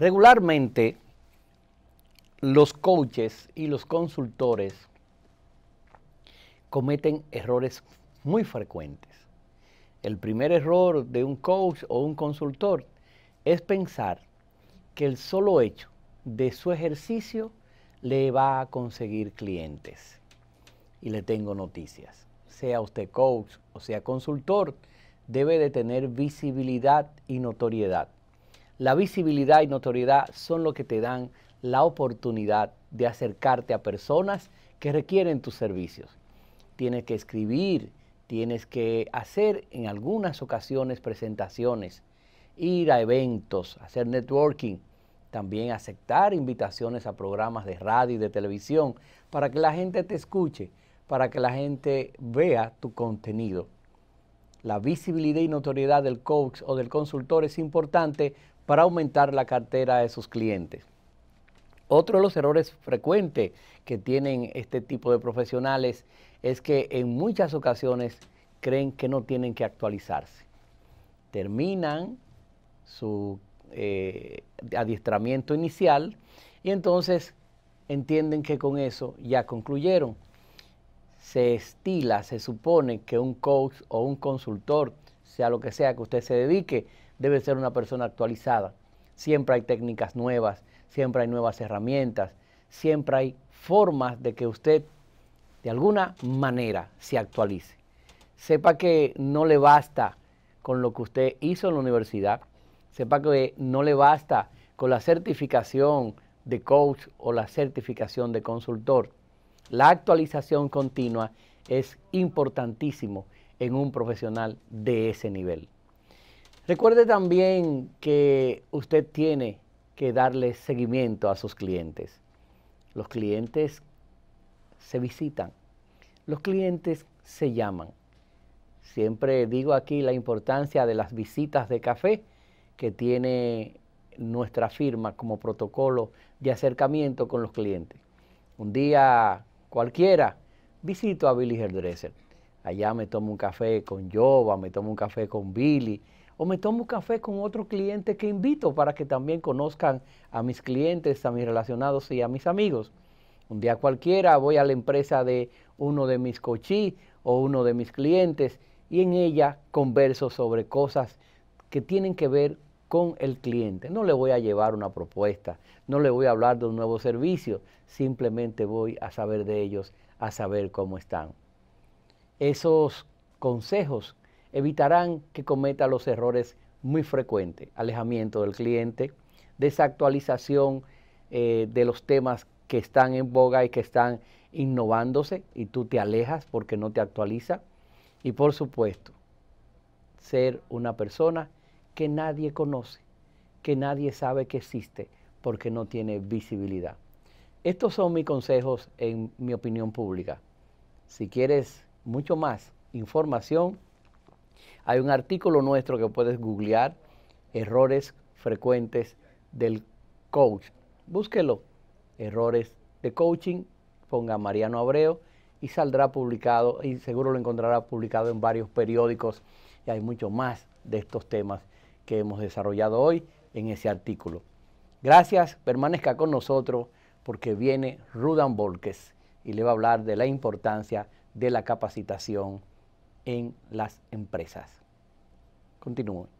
Regularmente, los coaches y los consultores cometen errores muy frecuentes. El primer error de un coach o un consultor es pensar que el solo hecho de su ejercicio le va a conseguir clientes. Y le tengo noticias. Sea usted coach o sea consultor, debe de tener visibilidad y notoriedad. La visibilidad y notoriedad son lo que te dan la oportunidad de acercarte a personas que requieren tus servicios. Tienes que escribir, tienes que hacer en algunas ocasiones presentaciones, ir a eventos, hacer networking, también aceptar invitaciones a programas de radio y de televisión para que la gente te escuche, para que la gente vea tu contenido. La visibilidad y notoriedad del coach o del consultor es importante para aumentar la cartera de sus clientes. Otro de los errores frecuentes que tienen este tipo de profesionales es que en muchas ocasiones creen que no tienen que actualizarse. Terminan su eh, adiestramiento inicial y entonces entienden que con eso ya concluyeron se estila, se supone que un coach o un consultor, sea lo que sea que usted se dedique, debe ser una persona actualizada. Siempre hay técnicas nuevas, siempre hay nuevas herramientas, siempre hay formas de que usted de alguna manera se actualice. Sepa que no le basta con lo que usted hizo en la universidad, sepa que no le basta con la certificación de coach o la certificación de consultor la actualización continua es importantísimo en un profesional de ese nivel. Recuerde también que usted tiene que darle seguimiento a sus clientes. Los clientes se visitan, los clientes se llaman. Siempre digo aquí la importancia de las visitas de café que tiene nuestra firma como protocolo de acercamiento con los clientes. Un día cualquiera, visito a Billy Hairdresser. Allá me tomo un café con Jova, me tomo un café con Billy, o me tomo un café con otro cliente que invito para que también conozcan a mis clientes, a mis relacionados y a mis amigos. Un día cualquiera voy a la empresa de uno de mis cochí o uno de mis clientes y en ella converso sobre cosas que tienen que ver con el cliente. No le voy a llevar una propuesta, no le voy a hablar de un nuevo servicio, simplemente voy a saber de ellos, a saber cómo están. Esos consejos evitarán que cometa los errores muy frecuentes, alejamiento del cliente, desactualización eh, de los temas que están en boga y que están innovándose y tú te alejas porque no te actualiza. Y por supuesto, ser una persona que nadie conoce, que nadie sabe que existe, porque no tiene visibilidad. Estos son mis consejos en mi opinión pública. Si quieres mucho más información, hay un artículo nuestro que puedes googlear, errores frecuentes del coach. Búsquelo, errores de coaching, ponga Mariano Abreu y saldrá publicado y seguro lo encontrará publicado en varios periódicos y hay mucho más de estos temas que hemos desarrollado hoy en ese artículo. Gracias, permanezca con nosotros porque viene Rudan Volkes y le va a hablar de la importancia de la capacitación en las empresas. Continúo.